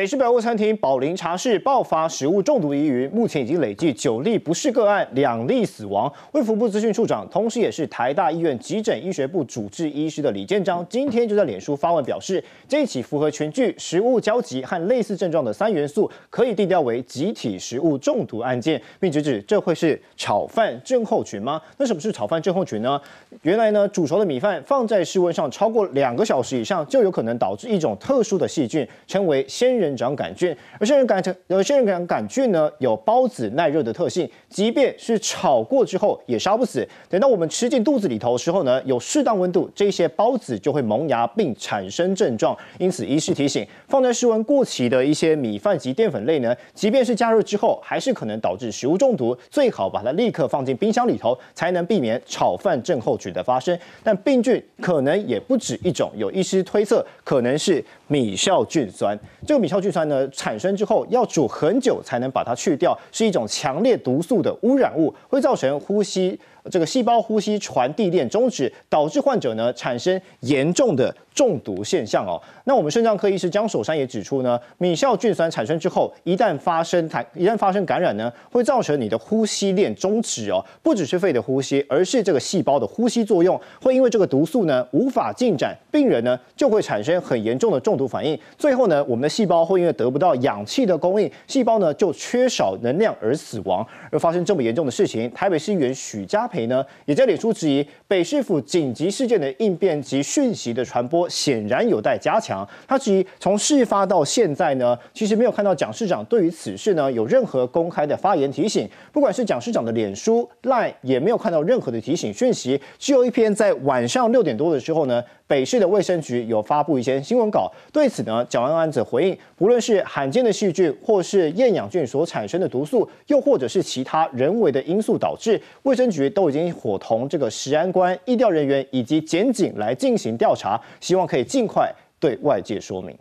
美食百货餐厅宝林茶室爆发食物中毒疑云，目前已经累计九例不适个案，两例死亡。卫福部资讯处长，同时也是台大医院急诊医学部主治医师的李建章，今天就在脸书发文表示，这起符合全聚食物交集和类似症状的三元素，可以定调为集体食物中毒案件，并指指这会是炒饭症候群吗？那什么是炒饭症候群呢？原来呢，煮熟的米饭放在室温上超过两个小时以上，就有可能导致一种特殊的细菌，称为仙人。长杆菌，而这人杆菌，而这人长杆菌呢，有孢子耐热的特性，即便是炒过之后也杀不死。等到我们吃进肚子里头时候呢，有适当温度，这些孢子就会萌芽并产生症状。因此，医师提醒，放在室温过期的一些米饭及淀粉类呢，即便是加热之后，还是可能导致食物中毒。最好把它立刻放进冰箱里头，才能避免炒饭症候群的发生。但病菌可能也不止一种，有医师推测可能是米酵菌酸，这个米酵。聚酸呢产生之后，要煮很久才能把它去掉，是一种强烈毒素的污染物，会造成呼吸。这个细胞呼吸传递链终止，导致患者呢产生严重的中毒现象哦。那我们肾脏科医师江守山也指出呢，米酵菌酸产生之后，一旦发生它一旦发生感染呢，会造成你的呼吸链终止哦，不只是肺的呼吸，而是这个细胞的呼吸作用会因为这个毒素呢无法进展，病人呢就会产生很严重的中毒反应。最后呢，我们的细胞会因为得不到氧气的供应，细胞呢就缺少能量而死亡，而发生这么严重的事情。台北市议员许家培。呢？也在脸书质疑北市府紧急事件的应变及讯息的传播，显然有待加强。他质疑从事发到现在呢，其实没有看到蒋市长对于此事呢有任何公开的发言提醒。不管是蒋市长的脸书、line，也没有看到任何的提醒讯息，只有一篇在晚上六点多的时候呢。北市的卫生局有发布一些新闻稿，对此呢，蒋万安则回应，不论是罕见的细菌，或是厌氧菌所产生的毒素，又或者是其他人为的因素导致，卫生局都已经伙同这个食安官、医调人员以及检警来进行调查，希望可以尽快对外界说明。